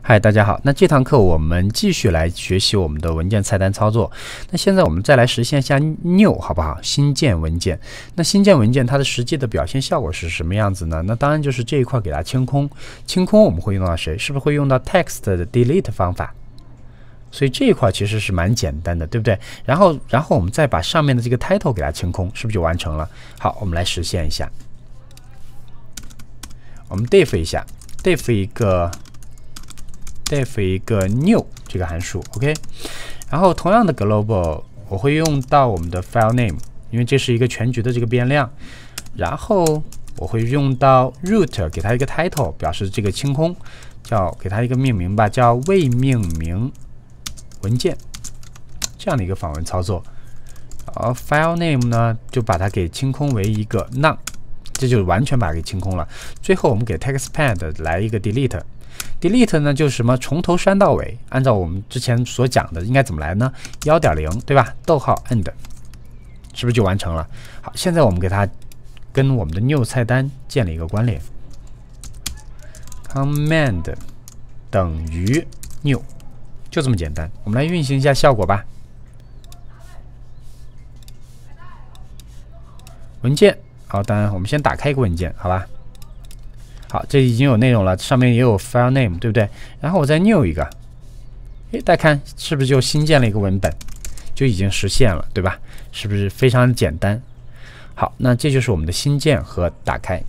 嗨，大家好。那这堂课我们继续来学习我们的文件菜单操作。那现在我们再来实现一下 New，好不好？新建文件。那新建文件它的实际的表现效果是什么样子呢？那当然就是这一块给它清空。清空我们会用到谁？是不是会用到 Text 的 Delete 方法？所以这一块其实是蛮简单的，对不对？然后，然后我们再把上面的这个 Title 给它清空，是不是就完成了？好，我们来实现一下。我们对付一下，对付一个。d e f e 一个 new 这个函数，OK，然后同样的 global 我会用到我们的 file name，因为这是一个全局的这个变量，然后我会用到 root，给它一个 title 表示这个清空，叫给它一个命名吧，叫未命名文件这样的一个访问操作。而 file name 呢，就把它给清空为一个 None。这就完全把它给清空了。最后，我们给 text pad 来一个 delete，delete 呢就是什么从头删到尾。按照我们之前所讲的，应该怎么来呢？幺点零，对吧？逗号 end，是不是就完成了？好，现在我们给它跟我们的 new 菜单建立一个关联，command 等于 new，就这么简单。我们来运行一下效果吧。文件。好，当然，我们先打开一个文件，好吧？好，这已经有内容了，上面也有 file name，对不对？然后我再 new 一个，哎，大家看，是不是就新建了一个文本，就已经实现了，对吧？是不是非常简单？好，那这就是我们的新建和打开。